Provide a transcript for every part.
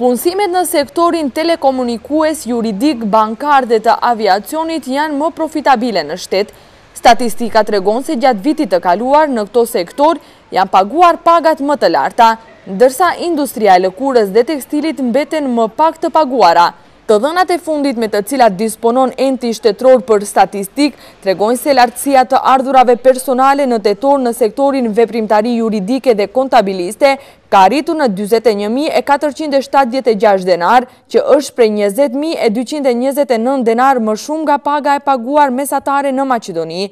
Punësimet në sektorin telekomunikues, juridik, bankar dhe të aviacionit janë më profitabile në shtetë. Statistika të regon se gjatë vitit të kaluar në këto sektor janë paguar pagat më të larta, ndërsa industria e lëkurës dhe tekstilit mbeten më pak të paguara, Të dhënat e fundit me të cilat disponon enti shtetror për statistik, tregojnë se lartësia të ardhurave personale në torë në sektorin veprimtari juridike dhe kontabiliste ka rritu në 21.476 denar, që është prej 20.229 denar më shumë nga paga e paguar mesatare në Macedoni.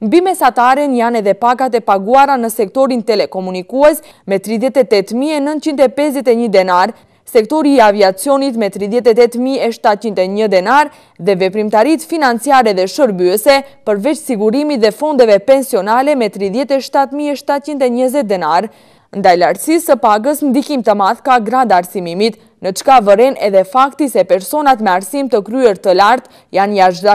Bi mesataren janë edhe pagat e paguara në sektorin telekomunikues me 38.951 denar, Sektori i aviacionit me 38.701 denar dhe veprimtarit financiare dhe shërbyese përveç sigurimi dhe fondeve pensionale me 37.720 denar. Ndaj lartësi së pagës në dikim të madh ka grad arsimimit, në qka vëren edhe fakti se personat me arsim të kryer të lartë janë jashtë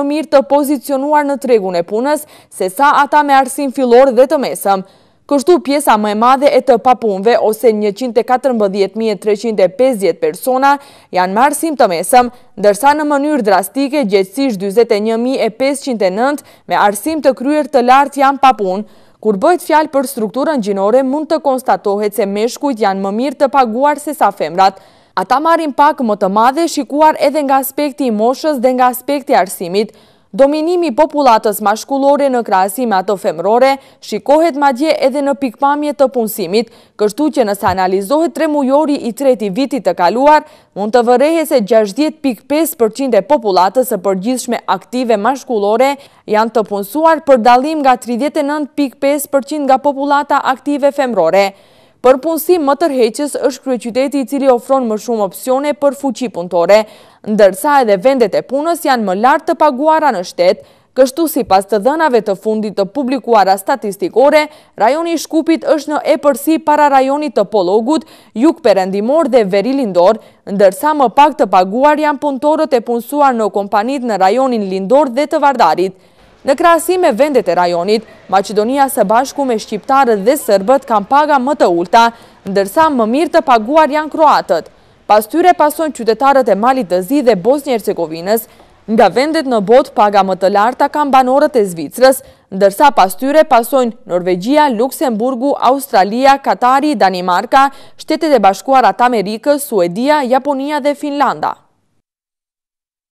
më mirë të pozicionuar në tregun e punës se sa ata me arsim filor dhe të mesëm. Kështu pjesa më e madhe e të papunve ose 114.350 persona janë marë mesëm, dërsa në mënyrë drastike gjithësish 21.509 me arsim të kryer të lartë janë papunë, Kur bëjt fjalë për strukturën gjinore, mund të konstatohet se meshkujt janë më mirë të paguar se sa femrat. Ata marim pak më të madhe shikuar edhe nga aspekti i moshës dhe nga aspekti arsimit. Dominimi populatës mashkullore në krasime ato femrore shikohet ma edhe në pikpamje të punësimit, kështu që nësë analizohet tre mujori i treti vitit të kaluar, mund të vërehe se 60.5% e populatës e përgjithshme aktive mashkullore janë të punësuar për dalim nga 39.5% nga populata aktive femrore. Për punësi më tërheqës është krye qyteti i cili ofron më shumë opcione për fuqi punëtore, ndërsa edhe vendet e punës janë më lartë të paguara në shtetë, kështu si pas të dënave të fundit të publikuara statistikore, rajoni Shkupit është në e përsi para rajonit të Pologut, Juk Perendimor dhe Veri Lindor, ndërsa më pak të paguar janë punëtorët e punësuar në kompanit në rajonin Lindor dhe të Vardarit. Në krasi me vendet e rajonit, Macedonia së bashku me Shqiptarët dhe Sërbët kam paga më të ulta, ndërsa më mirë të paguar janë Kroatët. Pas tyre pason qytetarët e Malit të Zi dhe Bosnjërcegovinës, nga vendet në bot paga më të larta kam banorët e Zvicrës, ndërsa pas tyre pasojnë Norvegjia, Luxemburgu, Australia, Katari, Danimarka, shtetet e bashkuarat Amerikës, Suedia, Japonia dhe Finlanda.